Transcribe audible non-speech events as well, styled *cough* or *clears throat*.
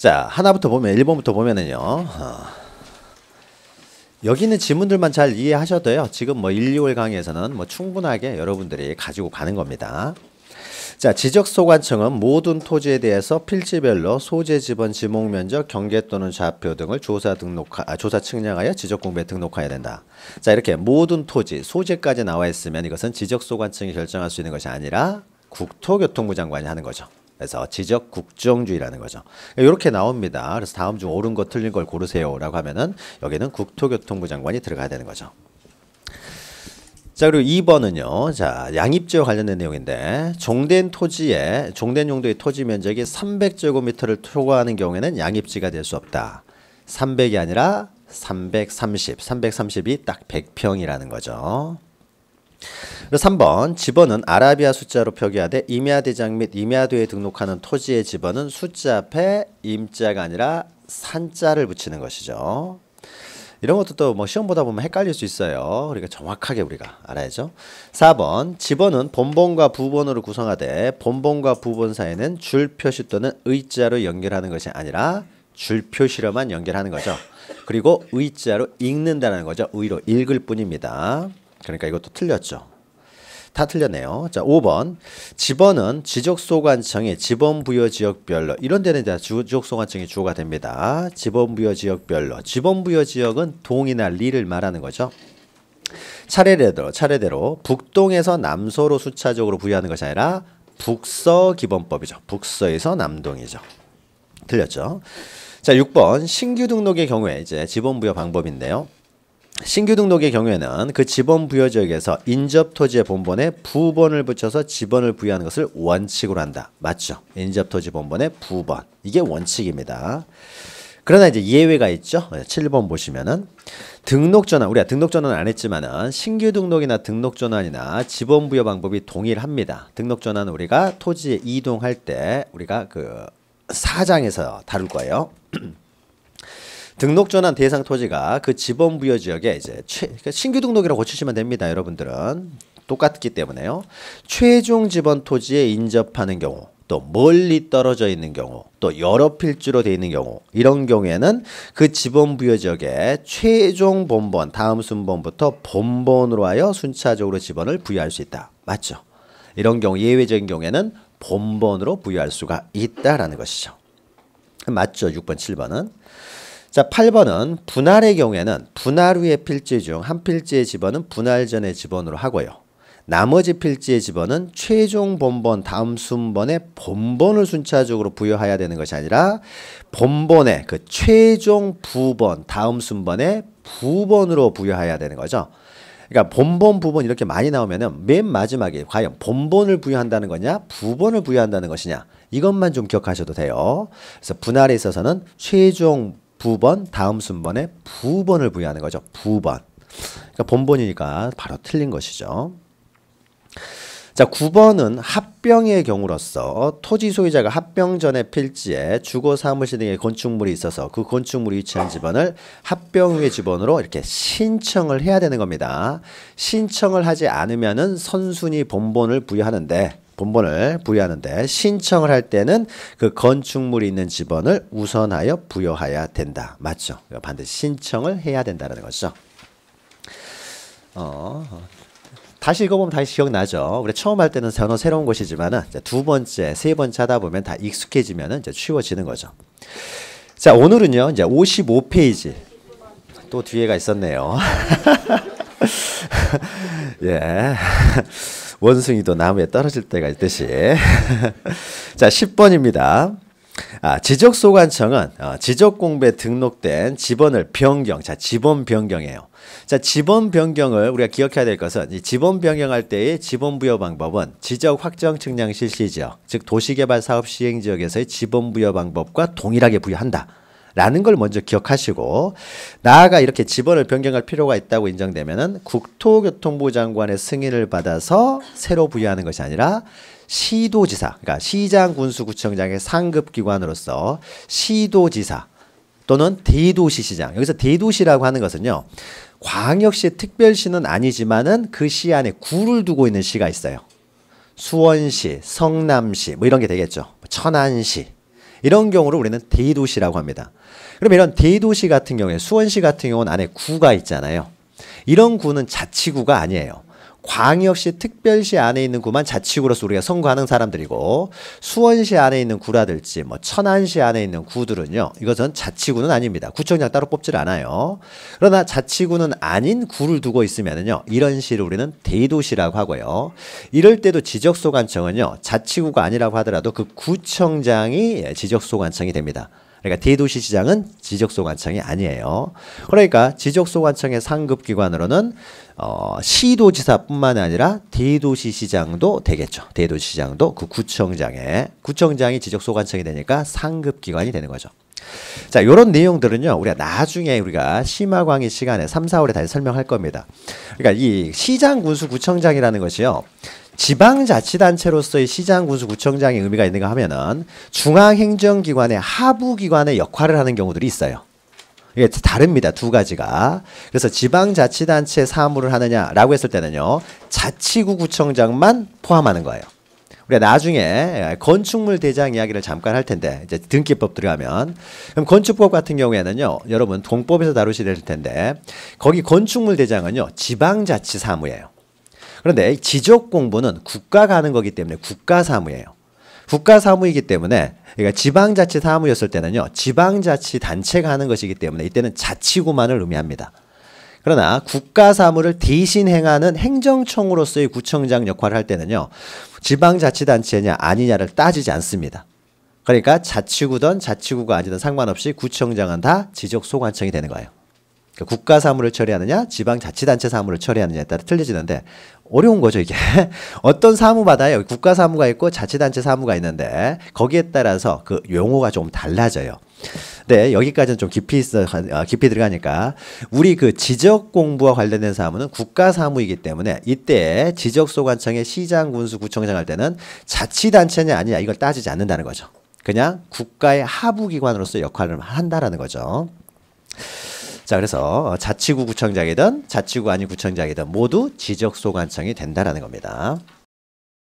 자 하나부터 보면 1번부터 보면은요. 어. 여기 있는 지문들만 잘 이해하셔도요. 지금 뭐 1, 2월 강의에서는 뭐 충분하게 여러분들이 가지고 가는 겁니다. 자, 지적소관청은 모든 토지에 대해서 필지별로 소재 지번 지목 면적 경계 또는 좌표 등을 조사 등록 아, 조사 측량하여 지적 공부에 등록하여야 된다. 자, 이렇게 모든 토지 소재까지 나와 있으면 이것은 지적소관청이 결정할 수 있는 것이 아니라 국토교통부 장관이 하는 거죠. 그래서 지적 국정주의라는 거죠. 이렇게 나옵니다. 그래서 다음 중 옳은 것 틀린 걸 고르세요라고 하면은 여기는 국토교통부 장관이 들어가야 되는 거죠. 자 그리고 2번은요. 자 양입지와 관련된 내용인데 종된 토지에 종된 용도의 토지 면적이 300제곱미터를 초과하는 경우에는 양입지가 될 수 없다. 300이 아니라 330, 330이 딱 100평이라는 거죠. 3번 집어는 아라비아 숫자로 표기하되 임야 대장 및 임야도에 등록하는 토지의 집어는 숫자 앞에 임자가 아니라 산자를 붙이는 것이죠. 이런 것도 또 뭐 시험 보다 보면 헷갈릴 수 있어요. 그러니까 정확하게 우리가 알아야죠. 4번 집어는 본본과 부본으로 구성하되 본본과 부본 사이는 에줄 표시 또는 의자로 연결하는 것이 아니라 줄 표시로만 연결하는 거죠. 그리고 의자로 읽는다는 거죠. 의로 읽을 뿐입니다. 그러니까 이것도 틀렸죠. 다 틀렸네요. 자, 5번. 지번은 지적소관청의 지번부여 지역별로 이런 데는 다 지적소관청이 주어가 됩니다. 지번부여 지역별로. 지번부여 지역은 동이나 리를 말하는 거죠. 차례대로 차례대로 북동에서 남서로 수차적으로 부여하는 것이 아니라 북서 기본법이죠. 북서에서 남동이죠. 틀렸죠? 자, 6번 신규 등록의 경우에 이제 지번 부여 방법인데요. 신규 등록의 경우에는 그 지번 부여 지역에서 인접 토지의 본번에 부번을 붙여서 지번을 부여하는 것을 원칙으로 한다. 맞죠? 인접 토지 본번에 부번. 이게 원칙입니다. 그러나 이제 예외가 있죠. 7번 보시면은 등록 전환 우리가 등록 전환 안 했지만은 신규 등록이나 등록 전환이나 지번 부여 방법이 동일합니다. 등록 전환은 우리가 토지에 이동할 때 우리가 그 사장에서 다룰 거예요. *clears throat* 등록 전환 대상 토지가 그 지번 부여 지역에 이제 최, 그러니까 신규 등록이라고 고치시면 됩니다. 여러분들은 똑같기 때문에요. 최종 지번 토지에 인접하는 경우 또 멀리 떨어져 있는 경우 또 여러 필지로 되어 있는 경우 이런 경우에는 그 지번 부여 지역에 최종 본번 다음 순번부터 본번으로 하여 순차적으로 지번을 부여할 수 있다. 맞죠? 이런 경우 예외적인 경우에는 본번으로 부여할 수가 있다라는 것이죠. 맞죠? 6번, 7번은. 자, 8번은 분할의 경우에는 분할 후의 필지 중 한 필지의 집어은 분할 전의 집원으로 하고요. 나머지 필지의 집어은 최종 본번 다음 순번에본번을 순차적으로 부여해야 되는 것이 아니라 본번의그 최종 부번 다음 순번에부번으로 부여해야 되는 거죠. 그러니까 본번 부본 이렇게 많이 나오면은 맨 마지막에 과연 본번을 부여한다는 거냐 부번을 부여한다는 것이냐 이것만 좀 기억하셔도 돼요. 그래서 분할에 있어서는 최종 부번 다음 순번에 부번을 부여하는 거죠. 부번. 그러니까 본번이니까 바로 틀린 것이죠. 자, 9번은 합병의 경우로서 토지 소유자가 합병 전에 필지에 주거 사무실 등의 건축물이 있어서 그 건축물이 위치한 집안을 합병 후의 집안으로 이렇게 신청을 해야 되는 겁니다. 신청을 하지 않으면은 선순위 본본을 부여하는데 본본을 부여하는데 신청을 할 때는 그 건축물이 있는 집원을 우선하여 부여해야 된다. 맞죠? 그러니까 반드시 신청을 해야 된다는 거죠. 어, 어, 다시 읽어보면 다시 기억나죠. 그래 처음 할 때는 전혀 새로운 것이지만두 번째, 세 번째 하다 보면 다익숙해지면 이제 쉬워지는 거죠. 자, 오늘은요. 이제 55페이지. 또 뒤에가 있었네요. *laughs* 예. 원숭이도 나무에 떨어질 때가 있듯이. *laughs* 자, 10번입니다. 아, 지적소관청은 어, 지적공부에 등록된 지번을 변경, 자, 지번 변경해요. 자, 지번 변경을 우리가 기억해야 될 것은 이 지번 변경할 때의 지번 부여 방법은 지적 확정 측량 실시 지역, 즉 도시개발 사업 시행 지역에서의 지번 부여 방법과 동일하게 부여한다. 라는 걸 먼저 기억하시고 나아가 이렇게 지번을 변경할 필요가 있다고 인정되면은 국토교통부 장관의 승인을 받아서 새로 부여하는 것이 아니라 시도지사 그러니까 시장 군수구청장의 상급 기관으로서 시도지사 또는 대도시시장 여기서 대도시라고 하는 것은요 광역시 특별시는 아니지만은 그 시 안에 구를 두고 있는 시가 있어요 수원시 성남시 뭐 이런 게 되겠죠 천안시 이런 경우를 우리는 대도시라고 합니다 그럼 이런 대도시 같은 경우에 수원시 같은 경우는 안에 구가 있잖아요. 이런 구는 자치구가 아니에요. 광역시 특별시 안에 있는 구만 자치구로서 우리가 선거하는 사람들이고 수원시 안에 있는 구라든지 뭐 천안시 안에 있는 구들은요 이것은 자치구는 아닙니다 구청장 따로 뽑질 않아요 그러나 자치구는 아닌 구를 두고 있으면은요 이런 시를 우리는 대도시라고 하고요 이럴 때도 지적소관청은요 자치구가 아니라고 하더라도 그 구청장이 예, 지적소관청이 됩니다 그러니까 대도시 시장은 지적소관청이 아니에요. 그러니까 지적소관청의 상급 기관으로는 어, 시도지사뿐만 아니라 대도시 시장도 되겠죠. 대도시 시장도 그 구청장에 구청장이 지적소관청이 되니까 상급 기관이 되는 거죠. 자, 요런 내용들은요. 우리가 나중에 우리가 심화 광의 시간에 3, 4월에 다시 설명할 겁니다. 그러니까 이 시장 군수 구청장이라는 것이요. 지방자치단체로서의 시장구수 구청장의 의미가 있는가 하면은 중앙행정기관의 하부기관의 역할을 하는 경우들이 있어요. 이게 다릅니다. 두 가지가. 그래서 지방자치단체 사무를 하느냐라고 했을 때는요. 자치구 구청장만 포함하는 거예요. 우리가 나중에 예, 건축물 대장 이야기를 잠깐 할 텐데 이제 등기법 들어가면 그럼 건축법 같은 경우에는요. 여러분 동법에서 다루시게 될 텐데 거기 건축물 대장은요. 지방자치 사무예요. 그런데 지적 공부는 국가가 하는 거기 때문에 국가 사무예요. 국가 사무이기 때문에 그러니까 지방자치 사무였을 때는요. 지방자치 단체가 하는 것이기 때문에 이때는 자치구만을 의미합니다. 그러나 국가 사무를 대신 행하는 행정청으로서의 구청장 역할을 할 때는요. 지방자치단체냐 아니냐를 따지지 않습니다. 그러니까 자치구든 자치구가 아니든 상관없이 구청장은 다 지적소관청이 되는 거예요. 그 국가 사무를 처리하느냐, 지방 자치단체 사무를 처리하느냐에 따라 틀려지는데 어려운 거죠 이게 *laughs* 어떤 사무마다 여기 국가 사무가 있고 자치단체 사무가 있는데 거기에 따라서 그 용어가 좀 달라져요. 네 여기까지는 좀 깊이 있어 아, 깊이 들어가니까 우리 그 지적 공부와 관련된 사무는 국가 사무이기 때문에 이때 지적 소관청의 시장 군수 구청장 할 때는 자치단체냐 아니냐 이걸 따지지 않는다는 거죠. 그냥 국가의 하부 기관으로서 역할을 한다라는 거죠. 자, 그래서 어, 자치구 구청장이든 자치구 아닌 구청장이든 모두 지적 소관청이 된다라는 겁니다.